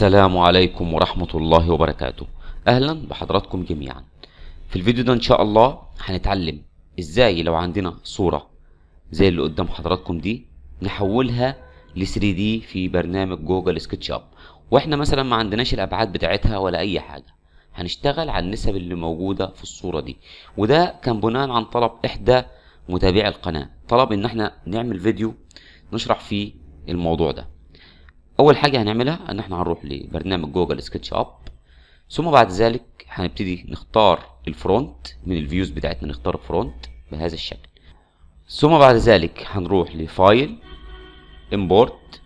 السلام عليكم ورحمة الله وبركاته أهلا بحضراتكم جميعا في الفيديو ده إن شاء الله هنتعلم إزاي لو عندنا صورة زي اللي قدام حضراتكم دي نحولها ل 3 دي في برنامج جوجل سكتش أب وإحنا مثلا ما عندناش الأبعاد بتاعتها ولا أي حاجة هنشتغل على النسب اللي موجودة في الصورة دي وده كان بناء عن طلب إحدى متابعي القناة طلب إن إحنا نعمل فيديو نشرح فيه الموضوع ده اول حاجه هنعملها ان احنا هنروح لبرنامج جوجل سكتش اب ثم بعد ذلك هنبتدي نختار الفرونت من الفيوز بتاعتنا نختار الفرونت بهذا الشكل ثم بعد ذلك هنروح لفايل امبورت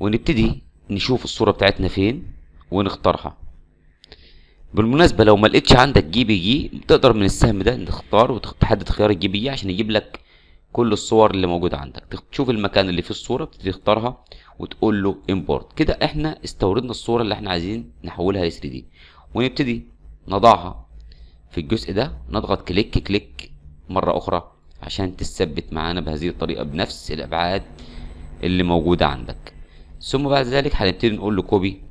ونبتدي نشوف الصوره بتاعتنا فين ونختارها بالمناسبه لو ما لقيتش عندك جي بي جي تقدر من السهم ده تختار وتحدد خيار الجي بي جي عشان يجيب لك كل الصور اللي موجودة عندك تشوف المكان اللي فيه الصورة بتبتدي تختارها وتقول له امبورت كده احنا استوردنا الصورة اللي احنا عايزين نحولها ل 3 دي ونبتدي نضعها في الجزء ده نضغط كليك كليك مرة أخرى عشان تثبت معانا بهذه الطريقة بنفس الأبعاد اللي موجودة عندك ثم بعد ذلك هنبتدي نقول له كوبي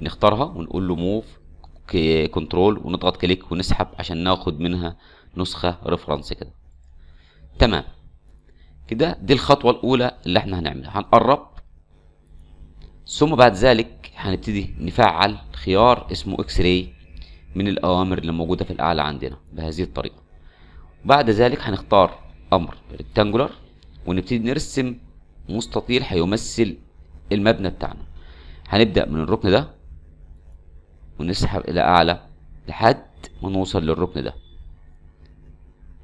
نختارها ونقول له موف كنترول ونضغط كليك ونسحب عشان ناخد منها نسخة ريفرنس كده تمام كده دي الخطوة الأولى اللي احنا هنعملها هنقرب ثم بعد ذلك هنبتدي نفعل خيار اسمه اكس راي من الأوامر اللي موجودة في الأعلى عندنا بهذه الطريقة بعد ذلك هنختار أمر ريكتانجولار ونبتدي نرسم مستطيل هيمثل المبنى بتاعنا هنبدأ من الركن ده ونسحب إلى أعلى لحد ما نوصل للركن ده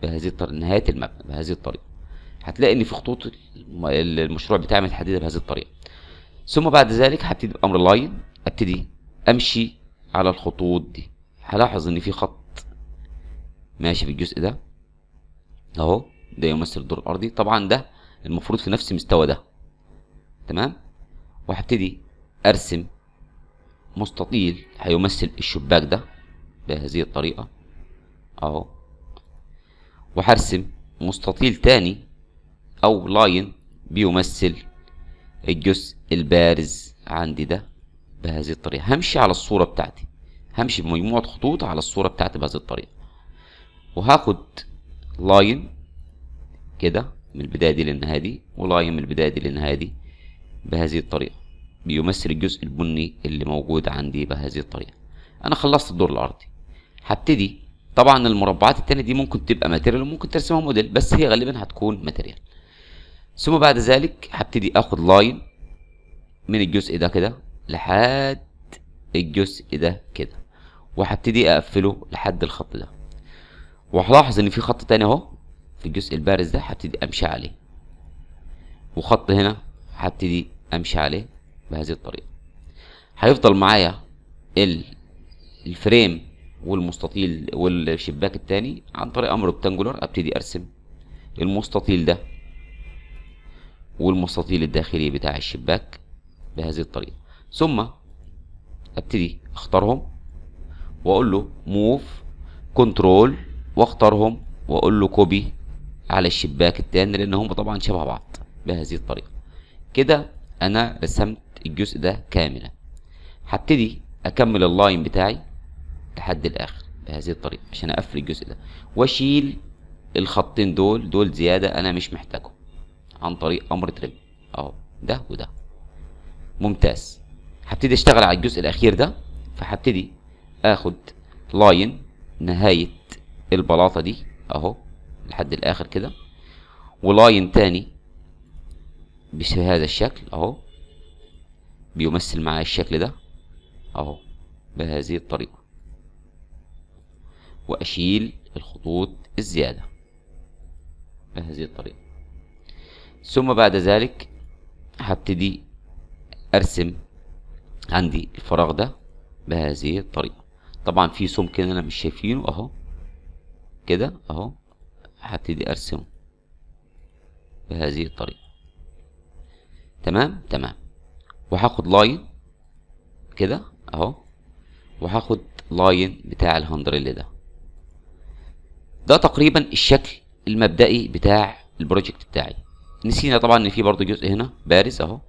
بهذه الطريقة نهاية المبنى بهذه الطريقة هتلاقي ان في خطوط المشروع بتعمل متحدده بهذه الطريقه ثم بعد ذلك هبتدي بامر لاين ابتدي امشي على الخطوط دي هلاحظ ان في خط ماشي في الجزء ده اهو ده يمثل الدور الارضي طبعا ده المفروض في نفس مستوى ده تمام وهبتدي ارسم مستطيل هيمثل الشباك ده بهذه الطريقه اهو وهرسم مستطيل تاني أو لاين بيمثل الجزء البارز عندي ده بهذه الطريقة همشي على الصورة بتاعتي همشي بمجموعة خطوط على الصورة بتاعتي بهذه الطريقة وهاخد لاين كده من البداية دي للنهاية دي ولاين من البداية دي للنهاية دي بهذه الطريقة بيمثل الجزء البني اللي موجود عندي بهذه الطريقة أنا خلصت الدور الأرضي هبتدي طبعا المربعات التانية دي ممكن تبقى ماتيريال وممكن ترسمها موديل بس هي غالبا هتكون ماتيريال ثم بعد ذلك هبتدي اخد لاين من الجزء ده كده لحد الجزء ده كده وهبتدي اقفله لحد الخط ده وهلاحظ ان في خط تاني اهو في الجزء البارز ده هبتدي امشي عليه وخط هنا هبتدي امشي عليه بهذه الطريقه هيفضل معايا الفريم والمستطيل والشباك التاني عن طريق امر ريكتانجولار ابتدي ارسم المستطيل ده والمستطيل الداخلي بتاع الشباك بهذه الطريقة ثم ابتدي اختارهم واقول له موف كنترول واختارهم واقول له كوبي على الشباك التاني لان هم طبعا شبه بعض بهذه الطريقة كده انا رسمت الجزء ده كاملا هبتدي اكمل اللاين بتاعي لحد الآخر بهذه الطريقة عشان أقفل الجزء ده وأشيل الخطين دول دول زيادة أنا مش محتاجهم عن طريق أمر تريم أهو ده وده ممتاز هبتدي أشتغل على الجزء الأخير ده فهبتدي آخد لاين نهاية البلاطة دي أهو لحد الآخر كده ولاين تاني بهذا الشكل أهو بيمثل معايا الشكل ده أهو بهذه الطريقة وأشيل الخطوط الزيادة بهذه الطريقة ثم بعد ذلك هبتدي أرسم عندي الفراغ ده بهذه الطريقة طبعا في سمك هنا أنا مش شايفينه أهو كده أهو هبتدي أرسمه بهذه الطريقة تمام تمام وهاخد لاين كده أهو وهاخد لاين بتاع الهندريل ده ده تقريبا الشكل المبدئي بتاع البروجكت بتاعي نسينا طبعا ان في برضه جزء هنا بارز اهو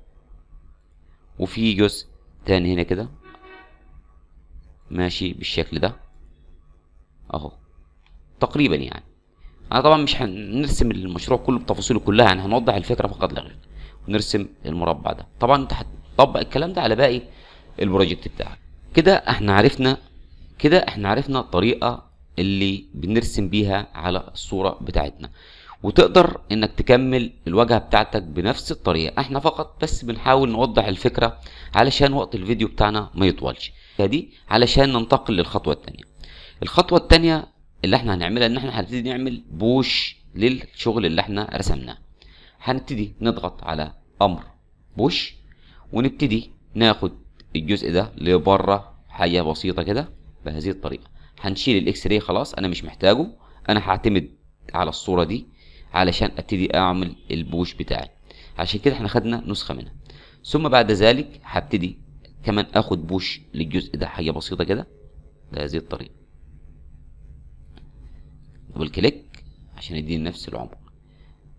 وفي جزء تاني هنا كده ماشي بالشكل ده اهو تقريبا يعني انا طبعا مش هنرسم المشروع كله بتفاصيله كلها يعني هنوضح الفكره فقط لا غير ونرسم المربع ده طبعا انت هتطبق الكلام ده على باقي البروجكت بتاعك كده احنا عرفنا كده احنا عرفنا طريقه اللي بنرسم بيها على الصورة بتاعتنا وتقدر انك تكمل الواجهة بتاعتك بنفس الطريقة احنا فقط بس بنحاول نوضح الفكرة علشان وقت الفيديو بتاعنا ما يطولش دي علشان ننتقل للخطوة التانية الخطوة التانية اللي احنا هنعملها ان احنا هنبتدي نعمل بوش للشغل اللي احنا رسمناه هنبتدي نضغط على امر بوش ونبتدي ناخد الجزء ده لبره حاجة بسيطة كده بهذه الطريقة هنشيل الاكس راي خلاص انا مش محتاجه انا هعتمد على الصوره دي علشان ابتدي اعمل البوش بتاعي عشان كده احنا خدنا نسخه منها ثم بعد ذلك هبتدي كمان اخد بوش للجزء ده حاجه بسيطه كده بهذه الطريقه دبل كليك عشان يديني نفس العمق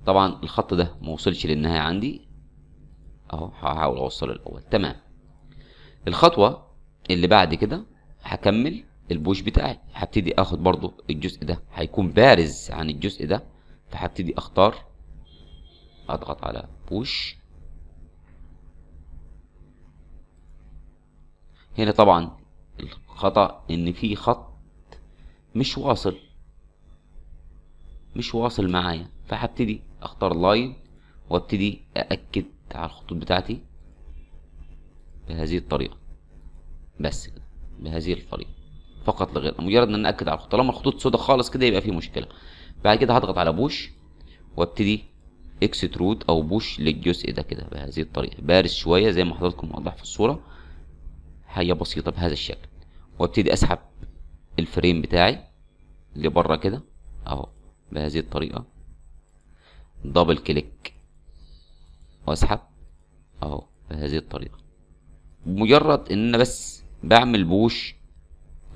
طبعا الخط ده ما وصلش للنهايه عندي اهو هحاول اوصله الاول تمام الخطوه اللي بعد كده هكمل البوش بتاعي هبتدي اخد برضو الجزء ده هيكون بارز عن الجزء ده فهبتدي اختار اضغط على بوش هنا طبعا الخطأ ان في خط مش واصل مش واصل معايا فهبتدي اختار لاين وابتدي اأكد على الخطوط بتاعتي بهذه الطريقة بس كده بهذه الطريقة فقط لغير مجرد ان انا اكد على الخطوط طالما الخطوط سودا خالص كده يبقى في مشكله بعد كده هضغط على بوش وابتدي اكسترود او بوش للجزء ده كده بهذه الطريقه بارز شويه زي ما حضراتكم واضح في الصوره حاجه بسيطه بهذا الشكل وابتدي اسحب الفريم بتاعي لبره كده اهو بهذه الطريقه دبل كليك واسحب اهو بهذه الطريقه مجرد ان انا بس بعمل بوش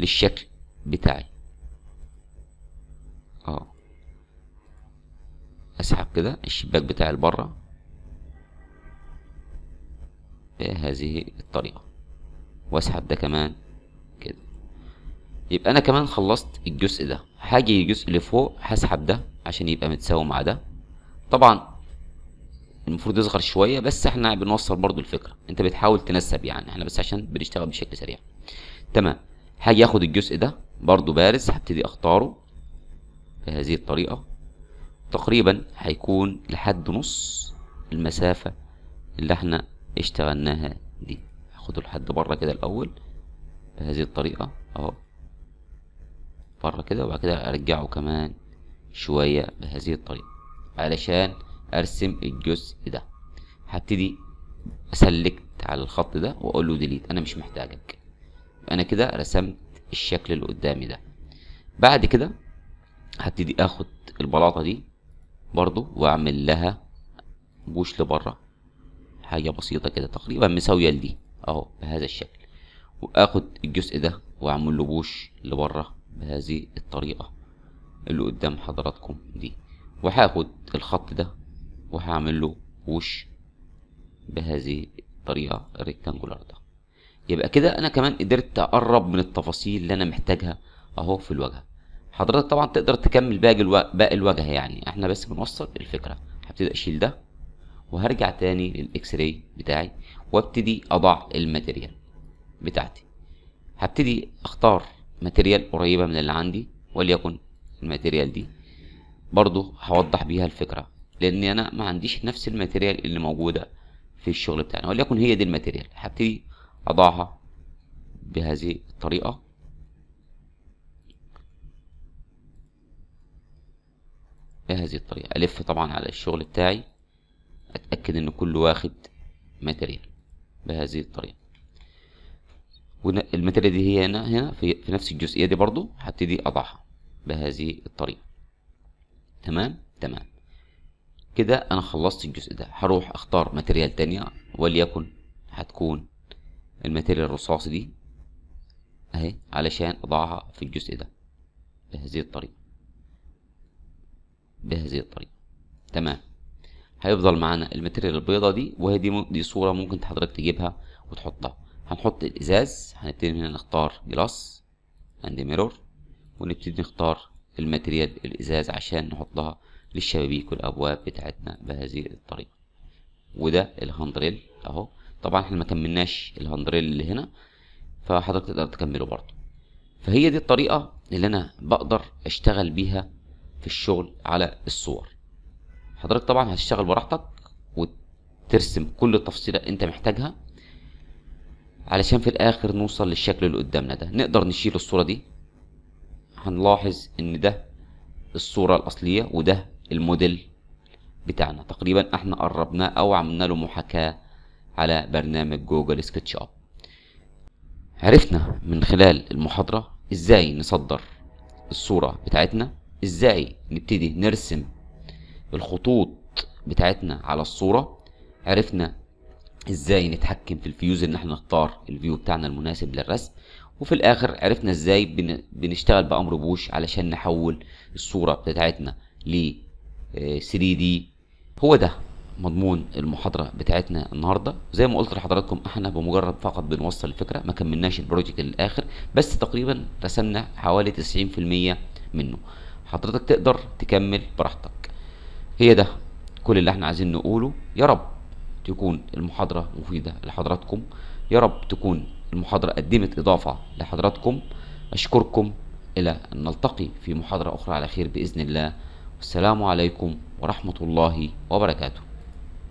للشكل بتاعي اه اسحب كده الشباك بتاعي لبره بهذه الطريقة واسحب ده كمان كده يبقى انا كمان خلصت الجزء ده هاجي الجزء اللي فوق هسحب ده عشان يبقى متساوي مع ده طبعا المفروض يصغر شوية بس احنا بنوصل برضو الفكرة انت بتحاول تنسب يعني احنا بس عشان بنشتغل بشكل سريع تمام هاجي اخد الجزء ده برضو بارز هبتدي اختاره بهذه الطريقة تقريبا هيكون لحد نص المسافة اللي احنا اشتغلناها دي هاخده لحد بره كده الاول بهذه الطريقة اهو بره كده وبعد كده ارجعه كمان شوية بهذه الطريقة علشان ارسم الجزء ده هبتدي اسلكت على الخط ده واقول له ديليت انا مش محتاجك يبقى انا كده رسمت الشكل اللي قدامي ده بعد كده هبتدي اخد البلاطه دي برضو واعمل لها بوش لبره حاجه بسيطه كده تقريبا مساويه لدي اهو بهذا الشكل واخد الجزء ده واعمل له بوش لبره بهذه الطريقه اللي قدام حضراتكم دي وهاخد الخط ده وهعمل له وش بهذه الطريقه الريكتانجولار ده يبقى كده انا كمان قدرت اقرب من التفاصيل اللي انا محتاجها اهو في الواجهه حضرتك طبعا تقدر تكمل باقي الو... باقي الواجهه يعني احنا بس بنوصل الفكره هبتدي اشيل ده وهرجع تاني للاكس راي بتاعي وابتدي اضع الماتيريال بتاعتي هبتدي اختار ماتيريال قريبه من اللي عندي وليكن الماتيريال دي برضو هوضح بيها الفكره لان انا ما عنديش نفس الماتيريال اللي موجوده في الشغل بتاعنا وليكن هي دي الماتيريال هبتدي أضعها بهذه الطريقة بهذه الطريقة ألف طبعا على الشغل بتاعي أتأكد إن كله واخد ماتريال بهذه الطريقة والماتيريال دي هي هنا هنا في, في نفس الجزئية دي برضو هبتدي أضعها بهذه الطريقة تمام تمام كده أنا خلصت الجزء ده هروح أختار ماتريال تانية وليكن هتكون الماتيريال الرصاص دي اهي علشان اضعها في الجزء ده بهذه الطريقة بهذه الطريقة تمام هيفضل معانا الماتيريال البيضة دي وهي دي, دي صورة ممكن حضرتك تجيبها وتحطها هنحط الازاز هنبتدي هنا نختار جلاس اند ميرور ونبتدي نختار الماتيريال الازاز عشان نحطها للشبابيك والابواب بتاعتنا بهذه الطريقة وده الهاندريل اهو طبعا احنا ما كملناش الهندريل اللي هنا فحضرتك تقدر تكمله برضه فهي دي الطريقة اللي انا بقدر اشتغل بيها في الشغل على الصور حضرتك طبعا هتشتغل براحتك وترسم كل التفصيلة انت محتاجها علشان في الاخر نوصل للشكل اللي قدامنا ده نقدر نشيل الصورة دي هنلاحظ ان ده الصورة الاصلية وده الموديل بتاعنا تقريبا احنا قربناه او عملنا له محاكاة على برنامج جوجل سكتش اب عرفنا من خلال المحاضرة ازاي نصدر الصورة بتاعتنا ازاي نبتدي نرسم الخطوط بتاعتنا على الصورة عرفنا ازاي نتحكم في الفيوز ان احنا نختار الفيو بتاعنا المناسب للرسم وفي الاخر عرفنا ازاي بنشتغل بامر بوش علشان نحول الصورة بتاعتنا ل 3 آه، دي هو ده مضمون المحاضرة بتاعتنا النهاردة زي ما قلت لحضراتكم احنا بمجرد فقط بنوصل الفكرة ما كملناش البروجكت للآخر بس تقريبا رسمنا حوالي 90% منه حضرتك تقدر تكمل براحتك هي ده كل اللي احنا عايزين نقوله يا رب تكون المحاضرة مفيدة لحضراتكم يا رب تكون المحاضرة قدمت إضافة لحضراتكم أشكركم إلى أن نلتقي في محاضرة أخرى على خير بإذن الله والسلام عليكم ورحمة الله وبركاته